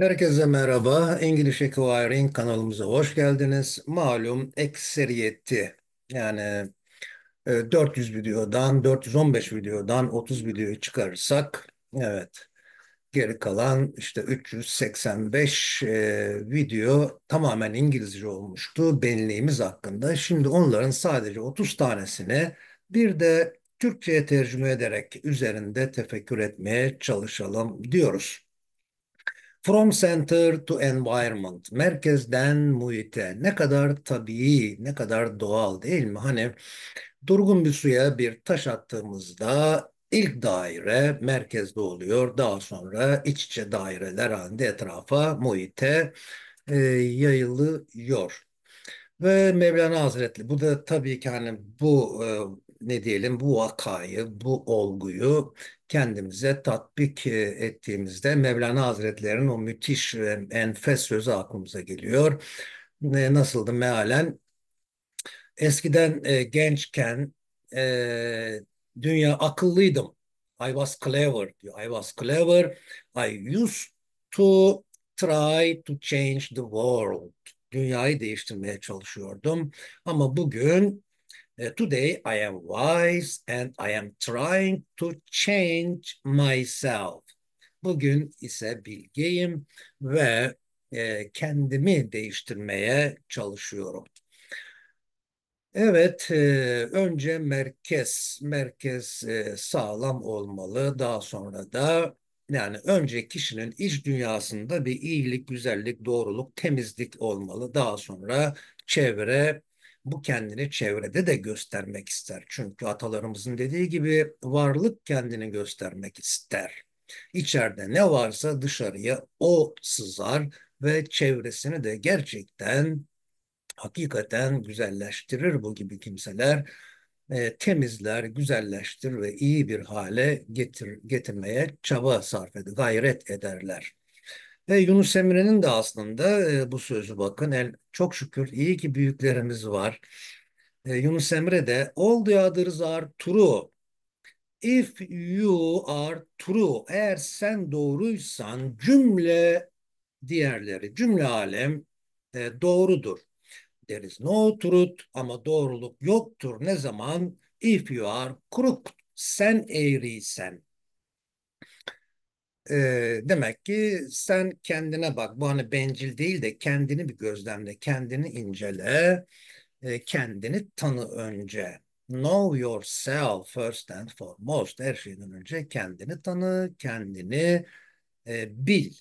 Herkese merhaba. English Acquiring kanalımıza hoş geldiniz. Malum ekseriyeti yani 400 e, videodan 415 videodan 30 videoyu çıkarırsak evet geri kalan işte 385 e, video tamamen İngilizce olmuştu benliğimiz hakkında. Şimdi onların sadece 30 tanesini bir de Türkçe'ye tercüme ederek üzerinde tefekkür etmeye çalışalım diyoruz. From center to environment, merkezden muhite ne kadar tabii, ne kadar doğal değil mi? Hani durgun bir suya bir taş attığımızda ilk daire merkezde oluyor. Daha sonra iç içe daireler halinde etrafa, muhite e, yayılıyor. Ve Mevlana Hazretli, bu da tabii ki hani bu e, ne diyelim bu vakayı, bu olguyu kendimize tatbik e, ettiğimizde Mevlana Hazretleri'nin o müthiş ve enfes sözü aklımıza geliyor. Ne Nasıldı mealen? Eskiden e, gençken e, dünya akıllıydım. I was clever diyor. I was clever. I used to try to change the world. Dünyayı değiştirmeye çalışıyordum. Ama bugün Uh, today I am wise and I am trying to change myself. Bugün ise bilgeyim ve e, kendimi değiştirmeye çalışıyorum. Evet, e, önce merkez, merkez e, sağlam olmalı. Daha sonra da yani önce kişinin iç dünyasında bir iyilik, güzellik, doğruluk, temizlik olmalı. Daha sonra çevre, bu kendini çevrede de göstermek ister. Çünkü atalarımızın dediği gibi varlık kendini göstermek ister. İçeride ne varsa dışarıya o sızar ve çevresini de gerçekten hakikaten güzelleştirir bu gibi kimseler. E, temizler, güzelleştir ve iyi bir hale getir, getirmeye çaba sarf eder, gayret ederler. Ve Yunus Emre'nin de aslında e, bu sözü bakın el, çok şükür iyi ki büyüklerimiz var. E, Yunus Emre de all the others are true. If you are true, eğer sen doğruysan cümle diğerleri, cümle alem e, doğrudur. There is no truth ama doğruluk yoktur ne zaman? If you are crooked, sen eğriysen e, demek ki sen kendine bak. Bu hani bencil değil de kendini bir gözlemle, kendini incele, e, kendini tanı önce. Know yourself first and foremost. Her şeyden önce kendini tanı, kendini e, bil.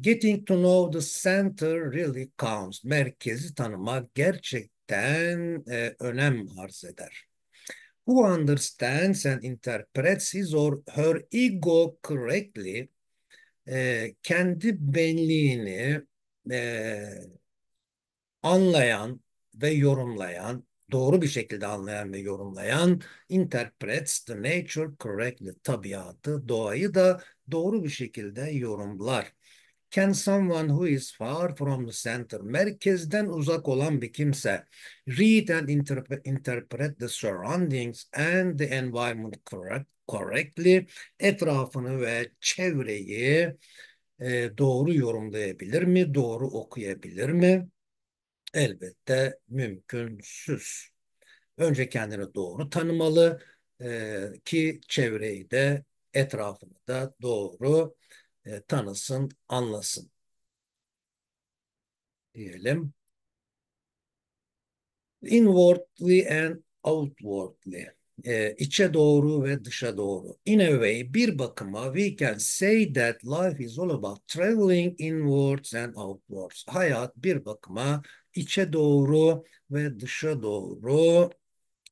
getting to know the center really counts. Merkezi tanımak gerçekten e, önem arz eder who understands and interprets his or her ego correctly e, kendi benliğini e, anlayan ve yorumlayan doğru bir şekilde anlayan ve yorumlayan interprets the nature correctly tabiatı doğayı da doğru bir şekilde yorumlar. Can someone who is far from the center, merkezden uzak olan bir kimse, read and interpret, interpret the surroundings and the environment correct, correctly, etrafını ve çevreyi e, doğru yorumlayabilir mi, doğru okuyabilir mi? Elbette mümkünsüz. Önce kendini doğru tanımalı e, ki çevreyi de etrafını da doğru e, tanısın, anlasın diyelim. Inwardly and outwardly. E, içe doğru ve dışa doğru. In a way, bir bakıma we can say that life is all about traveling inwards and outwards. Hayat bir bakıma içe doğru ve dışa doğru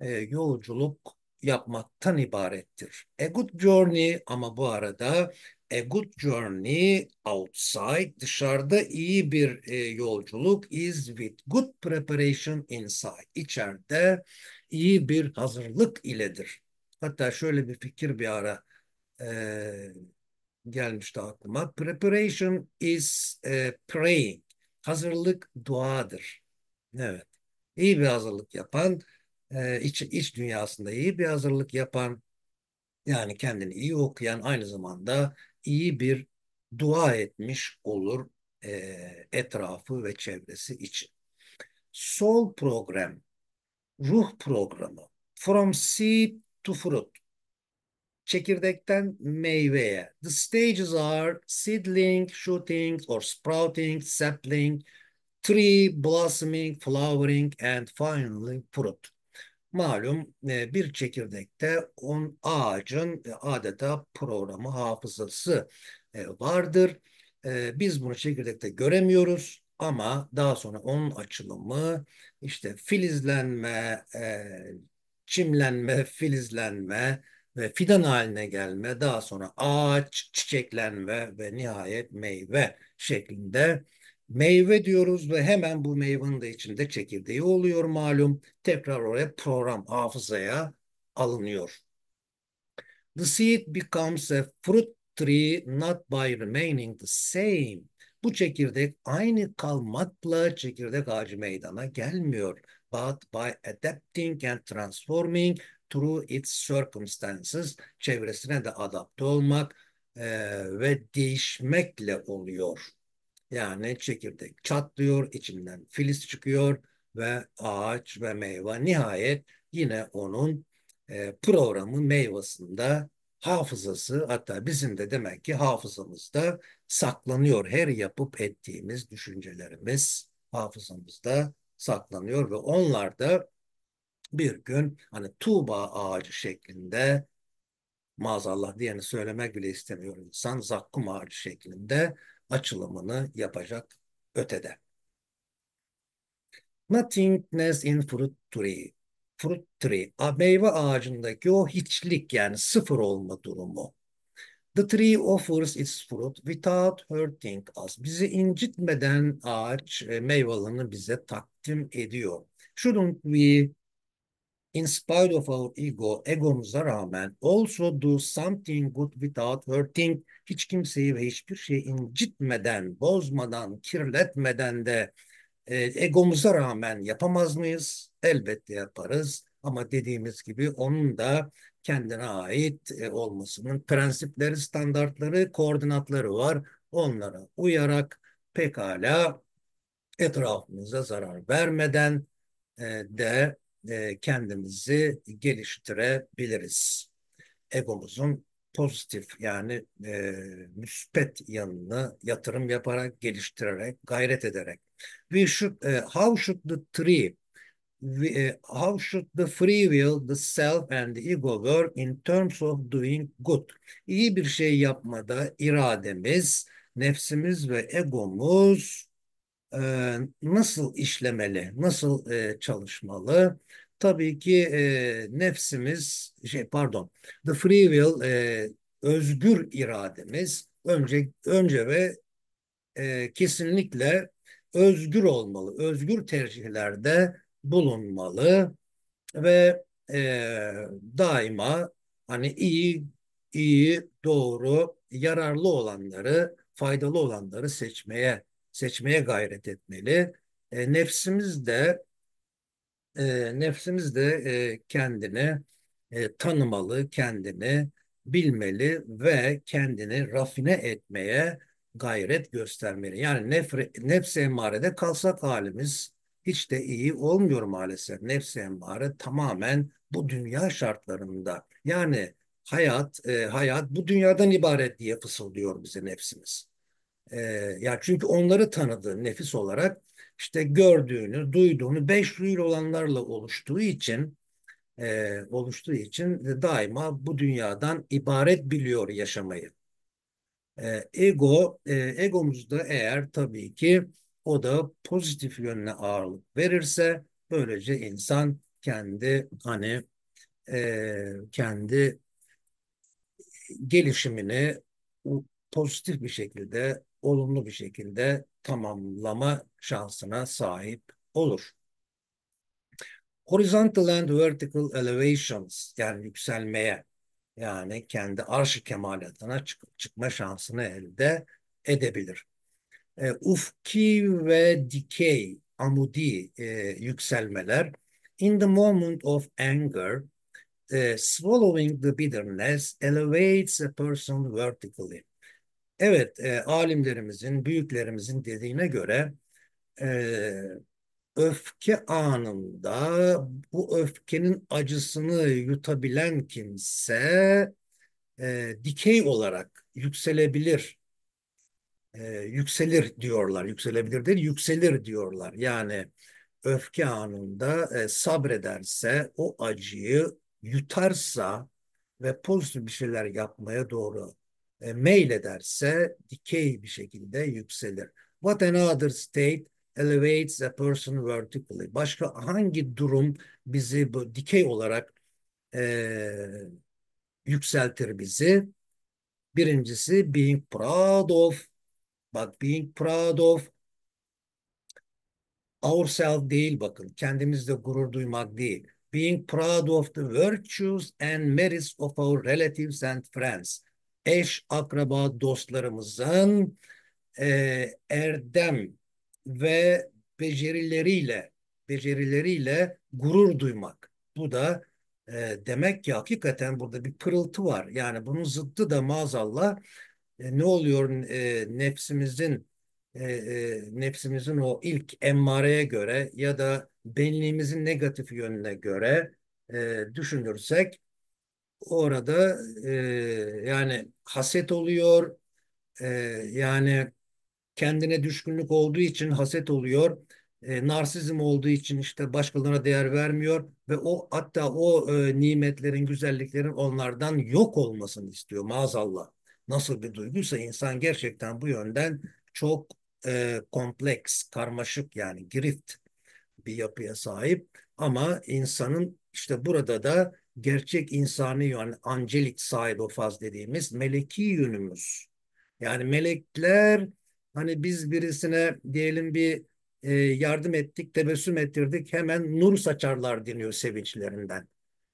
e, yolculuk yapmaktan ibarettir. A good journey ama bu arada a good journey outside, dışarıda iyi bir e, yolculuk is with good preparation inside, içeride iyi bir hazırlık iledir. Hatta şöyle bir fikir bir ara e, gelmişti aklıma. Preparation is e, praying, hazırlık duadır. Evet, iyi bir hazırlık yapan, e, iç, iç dünyasında iyi bir hazırlık yapan, yani kendini iyi okuyan, aynı zamanda iyi bir dua etmiş olur e, etrafı ve çevresi için. Soul program, ruh programı, from seed to fruit, çekirdekten meyveye. The stages are seedling, shooting or sprouting, sapling, tree, blossoming, flowering and finally fruit. Malum e, bir çekirdekte on ağacın e, adeta programı, hafızası e, vardır. Biz bunu çekirdekte göremiyoruz ama daha sonra onun açılımı işte filizlenme, çimlenme, filizlenme ve fidan haline gelme, daha sonra ağaç, çiçeklenme ve nihayet meyve şeklinde Meyve diyoruz ve hemen bu meyvenin de içinde çekirdeği oluyor malum. Tekrar oraya program hafızaya alınıyor. The seed becomes a fruit tree not by remaining the same. Bu çekirdek aynı kalmakla çekirdek ağacı meydana gelmiyor. But by adapting and transforming through its circumstances çevresine de adapte olmak e, ve değişmekle oluyor. Yani çekirdek çatlıyor, içinden filiz çıkıyor ve ağaç ve meyve nihayet yine onun e, programın meyvasında hafızası hatta bizim de demek ki hafızamızda saklanıyor. Her yapıp ettiğimiz düşüncelerimiz hafızamızda saklanıyor ve onlar da bir gün hani Tuğba ağacı şeklinde maazallah diyeni söylemek bile istemiyor insan zakkum ağacı şeklinde açılımını yapacak ötede. Nothingness in fruit tree. Fruit tree. A, meyve ağacındaki o hiçlik yani sıfır olma durumu. The tree offers its fruit without hurting us. Bizi incitmeden ağaç e, meyvelerini bize takdim ediyor. Shouldn't we in spite of our ego, egomuza rağmen also do something good without hurting, hiç kimseyi ve hiçbir şeyi incitmeden, bozmadan, kirletmeden de e, egomuza rağmen yapamaz mıyız? Elbette yaparız ama dediğimiz gibi onun da kendine ait e, olmasının prensipleri, standartları, koordinatları var. Onlara uyarak pekala etrafımıza zarar vermeden e, de e, kendimizi geliştirebiliriz. Egomuzun pozitif yani e, müspet yanını yatırım yaparak, geliştirerek, gayret ederek. We should, e, how should the three we, e, how should the free will, the self and the ego work in terms of doing good? İyi bir şey yapmada irademiz, nefsimiz ve egomuz e, nasıl işlemeli, nasıl e, çalışmalı? Tabii ki e, nefsimiz, şey pardon, the free will, özgür irademiz önce önce ve kesinlikle özgür olmalı, özgür tercihlerde bulunmalı ve daima hani iyi, iyi, doğru, yararlı olanları, faydalı olanları seçmeye seçmeye gayret etmeli. E, nefsimiz de e, nefsimiz de e, kendini e, tanımalı, kendini bilmeli ve kendini rafine etmeye gayret göstermeli. Yani nefre, nefse emmarede kalsak halimiz hiç de iyi olmuyor maalesef. Nefse emmare tamamen bu dünya şartlarında. Yani hayat, e, hayat bu dünyadan ibaret diye fısıldıyor bize nefsimiz. E, ya çünkü onları tanıdığı nefis olarak işte gördüğünü, duyduğunu beş duyul olanlarla oluştuğu için e, oluştuğu için daima bu dünyadan ibaret biliyor yaşamayı. E, ego, e, egomuzda eğer tabii ki o da pozitif yönüne ağırlık verirse böylece insan kendi hani e, kendi gelişimini pozitif bir şekilde olumlu bir şekilde tamamlama şansına sahip olur. Horizontal and vertical elevations yani yükselmeye yani kendi arş-ı kemalatına çık çıkma şansını elde edebilir. E, ufki ve dikey amudi e, yükselmeler in the moment of anger e, swallowing the bitterness elevates a person vertically. Evet, e, alimlerimizin, büyüklerimizin dediğine göre e, öfke anında bu öfkenin acısını yutabilen kimse e, dikey olarak yükselebilir. E, yükselir diyorlar, yükselebilir değil, yükselir diyorlar. Yani öfke anında e, sabrederse, o acıyı yutarsa ve pozitif bir şeyler yapmaya doğru e, meylederse dikey bir şekilde yükselir. What another state elevates a person vertically. Başka hangi durum bizi bu dikey olarak e, yükseltir bizi? Birincisi being proud of. Bak being proud of ourselves değil bakın. Kendimizde gurur duymak değil. Being proud of the virtues and merits of our relatives and friends eş, akraba, dostlarımızın e, erdem ve becerileriyle becerileriyle gurur duymak. Bu da e, demek ki hakikaten burada bir pırıltı var. Yani bunun zıttı da maazallah e, ne oluyor e, nefsimizin e, e, nefsimizin o ilk emmareye göre ya da benliğimizin negatif yönüne göre e, düşünürsek orada e, yani haset oluyor e, yani kendine düşkünlük olduğu için haset oluyor e, narsizm olduğu için işte başkalarına değer vermiyor ve o hatta o e, nimetlerin güzelliklerin onlardan yok olmasını istiyor maazallah nasıl bir duyguysa insan gerçekten bu yönden çok e, kompleks karmaşık yani girift bir yapıya sahip ama insanın işte burada da gerçek insani yani angelik side o faz dediğimiz meleki yönümüz. Yani melekler hani biz birisine diyelim bir e, yardım ettik, tebessüm ettirdik hemen nur saçarlar deniyor sevinçlerinden.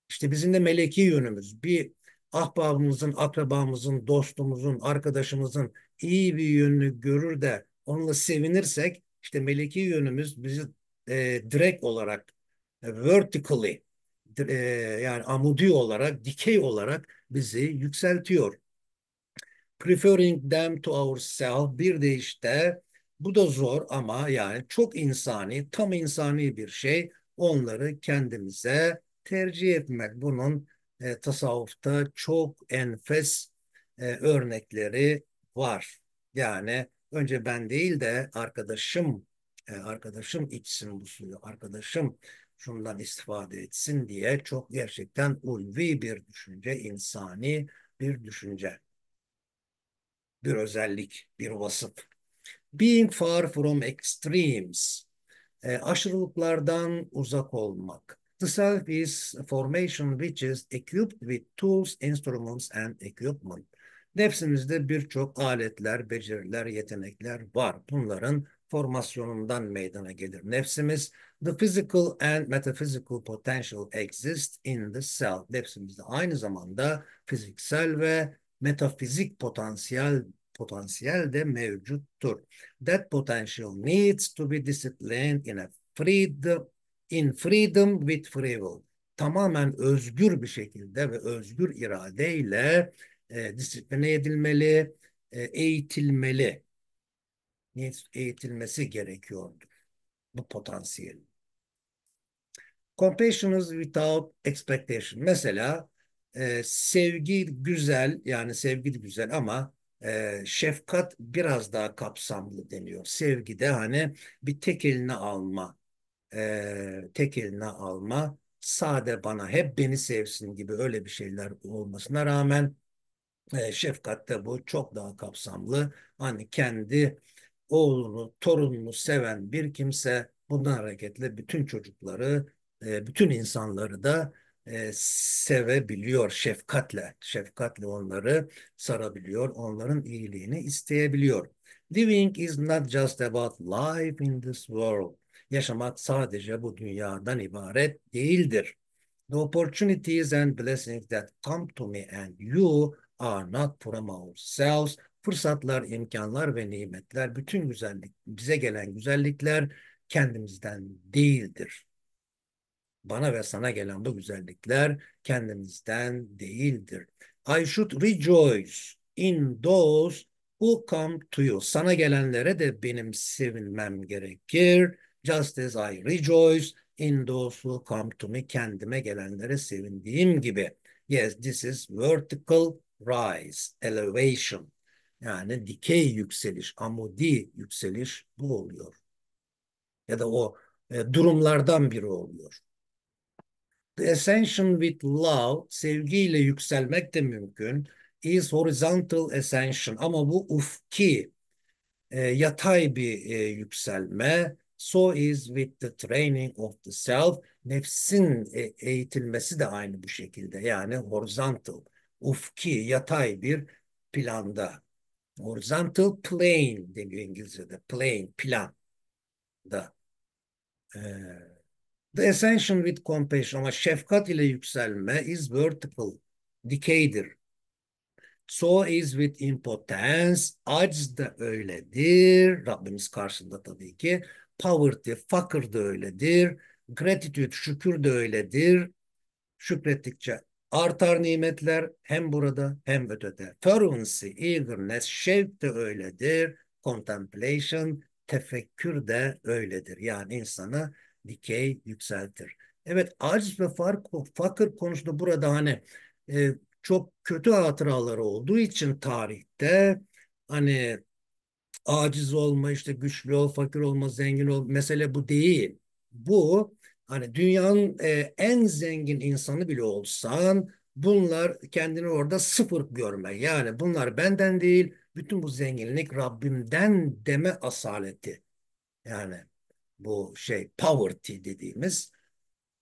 İşte bizim de meleki yönümüz. Bir ahbabımızın, akrabamızın, dostumuzun, arkadaşımızın iyi bir yönünü görür de onunla sevinirsek işte meleki yönümüz bizi e, direkt olarak vertically e, yani amudi olarak, dikey olarak bizi yükseltiyor. Preferring them to ourselves bir de işte bu da zor ama yani çok insani, tam insani bir şey onları kendimize tercih etmek. Bunun e, tasavvufta çok enfes e, örnekleri var. Yani önce ben değil de arkadaşım, e, arkadaşım içsin bu suyu, arkadaşım şundan istifade etsin diye çok gerçekten ulvi bir düşünce, insani bir düşünce. Bir özellik, bir vasıf. Being far from extremes. E, aşırılıklardan uzak olmak. The self is a formation which is equipped with tools, instruments and equipment. Nefsimizde birçok aletler, beceriler, yetenekler var. Bunların formasyonundan meydana gelir nefsimiz. The physical and metaphysical potential exist in the self. Nefsimizde aynı zamanda fiziksel ve metafizik potansiyel potansiyel de mevcuttur. That potential needs to be disciplined in a freedom in freedom with free will. Tamamen özgür bir şekilde ve özgür iradeyle e, disipline edilmeli, e, eğitilmeli eğitilmesi gerekiyordu. Bu potansiyel. Compassion is without expectation. Mesela e, sevgi güzel yani sevgi güzel ama e, şefkat biraz daha kapsamlı deniyor. Sevgide hani bir tek eline alma, e, tek eline alma, sade bana hep beni sevsin gibi öyle bir şeyler olmasına rağmen e, şefkatte bu çok daha kapsamlı. Hani kendi oğlunu, torununu seven bir kimse bundan hareketle bütün çocukları, e, bütün insanları da e, sevebiliyor şefkatle. Şefkatle onları sarabiliyor, onların iyiliğini isteyebiliyor. Living is not just about life in this world. Yaşamak sadece bu dünyadan ibaret değildir. The opportunities and blessings that come to me and you are not from ourselves Fırsatlar, imkanlar ve nimetler, bütün güzellik, bize gelen güzellikler kendimizden değildir. Bana ve sana gelen bu güzellikler kendimizden değildir. I should rejoice in those who come to you. Sana gelenlere de benim sevinmem gerekir. Just as I rejoice in those who come to me. Kendime gelenlere sevindiğim gibi. Yes, this is vertical rise, elevation. Yani dikey yükseliş, amudi yükseliş bu oluyor. Ya da o e, durumlardan biri oluyor. The ascension with love, sevgiyle yükselmek de mümkün, is horizontal ascension. Ama bu ufki, e, yatay bir e, yükselme. So is with the training of the self. Nefsin e, eğitilmesi de aynı bu şekilde. Yani horizontal, ufki, yatay bir planda. Horizontal plane deniyor İngilizce'de. Plane, plan. Da. Ee, the ascension with compassion ama şefkat ile yükselme is vertical, dikeydir. So is with impotence, acz da öyledir. Rabbimiz karşında tabii ki. Poverty, fakir de öyledir. Gratitude, şükür de öyledir. Şükrettikçe Artar nimetler hem burada hem ötede. Fervency, eagerness, şevk de öyledir. Contemplation, tefekkür de öyledir. Yani insanı dikey yükseltir. Evet aciz ve fakir konusunda burada hani e, çok kötü hatıraları olduğu için tarihte hani aciz olma işte güçlü ol fakir olma zengin ol mesele bu değil. Bu Hani dünyanın e, en zengin insanı bile olsan bunlar kendini orada sıfır görme. Yani bunlar benden değil, bütün bu zenginlik Rabbimden deme asaleti. Yani bu şey poverty dediğimiz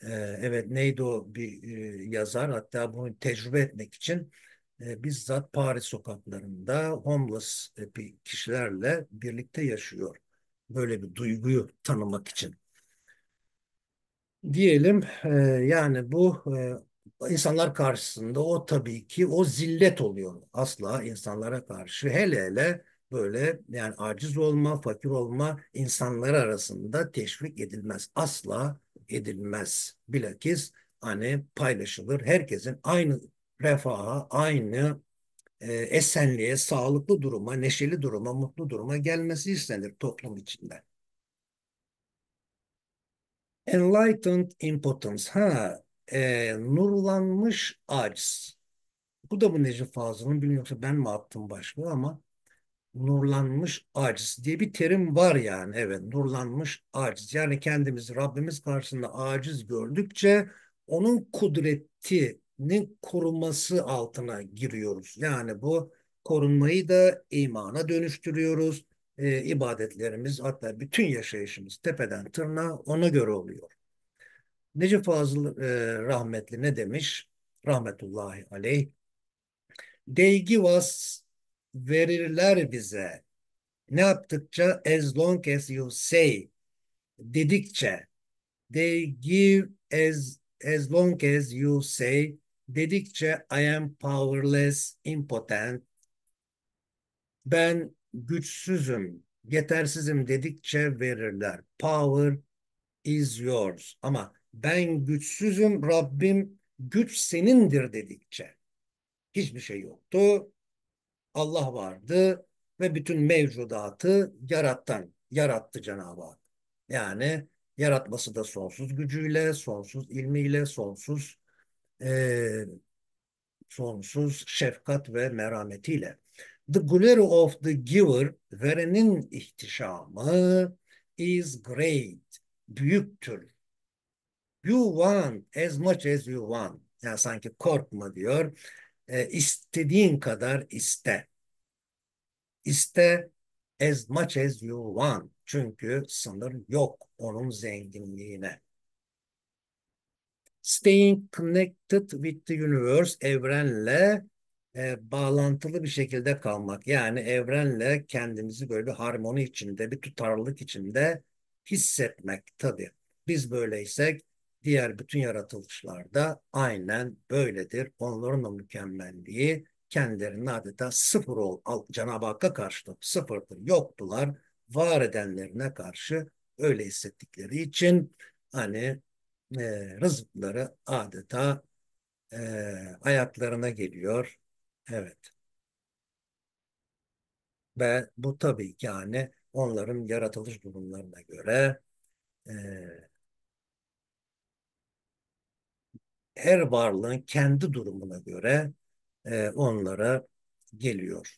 e, evet neydi o bir e, yazar hatta bunu tecrübe etmek için e, bizzat Paris sokaklarında homeless e, kişilerle birlikte yaşıyor. Böyle bir duyguyu tanımak için diyelim e, yani bu e, insanlar karşısında o tabii ki o zillet oluyor asla insanlara karşı hele hele böyle yani aciz olma, fakir olma insanlar arasında teşvik edilmez. Asla edilmez. Bilakis hani paylaşılır. Herkesin aynı refaha, aynı e, esenliğe, sağlıklı duruma, neşeli duruma, mutlu duruma gelmesi istenir toplum içinde. Enlightened impotence. Ha, e, nurlanmış aciz. Bu da bu Necip Fazıl'ın bilmiyorum ben mi attım başlığı ama nurlanmış aciz diye bir terim var yani. Evet nurlanmış aciz. Yani kendimizi Rabbimiz karşısında aciz gördükçe onun kudretinin koruması altına giriyoruz. Yani bu korunmayı da imana dönüştürüyoruz e, ibadetlerimiz hatta bütün yaşayışımız tepeden tırnağa ona göre oluyor. Necip Fazıl e, rahmetli ne demiş? Rahmetullahi aleyh. Deygi vas verirler bize. Ne yaptıkça as long as you say dedikçe they give as as long as you say dedikçe I am powerless, impotent. Ben güçsüzüm, yetersizim dedikçe verirler. Power is yours. Ama ben güçsüzüm Rabbim güç senindir dedikçe. Hiçbir şey yoktu. Allah vardı ve bütün mevcudatı yarattan yarattı Cenab-ı Hak. Yani yaratması da sonsuz gücüyle, sonsuz ilmiyle, sonsuz e, sonsuz şefkat ve merhametiyle. The glory of the giver, verenin ihtişamı is great, büyüktür. You want as much as you want. Yani sanki korkma diyor. E, istediğin kadar iste. İste as much as you want. Çünkü sınır yok onun zenginliğine. Staying connected with the universe, evrenle e, bağlantılı bir şekilde kalmak. Yani evrenle kendimizi böyle bir harmoni içinde, bir tutarlılık içinde hissetmek tabii. Biz böyleysek diğer bütün yaratılışlarda aynen böyledir. Onların o mükemmelliği kendilerinin adeta sıfır ol, Cenab-ı Hakk'a karşı sıfırdır, yoktular. Var edenlerine karşı öyle hissettikleri için hani e, rızıkları adeta e, ayaklarına geliyor Evet. Ve bu tabii ki yani onların yaratılış durumlarına göre e, her varlığın kendi durumuna göre e, onlara geliyor.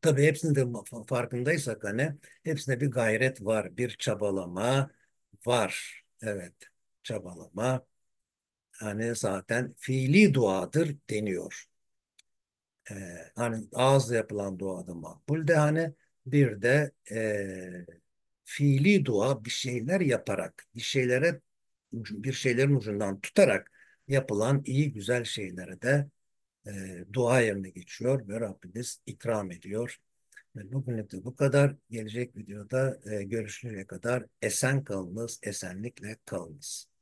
Tabii hepsinde farkındaysak hani hepsinde bir gayret var, bir çabalama var. Evet, çabalama. Yani zaten fiili duadır deniyor e, hani ağızla yapılan duada makbul de hani bir de e, fiili dua bir şeyler yaparak, bir şeylere bir şeylerin ucundan tutarak yapılan iyi güzel şeylere de e, dua yerine geçiyor ve Rabbimiz ikram ediyor. Bugünlük de bu kadar. Gelecek videoda e, görüşünceye kadar esen kalınız, esenlikle kalınız.